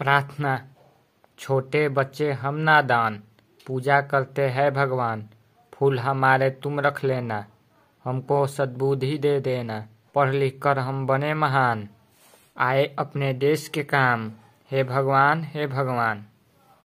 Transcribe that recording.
प्रार्थना छोटे बच्चे हम नादान पूजा करते हैं भगवान फूल हमारे तुम रख लेना हमको सद्बुद्धि दे देना पढ़ लिख कर हम बने महान आए अपने देश के काम हे भगवान हे भगवान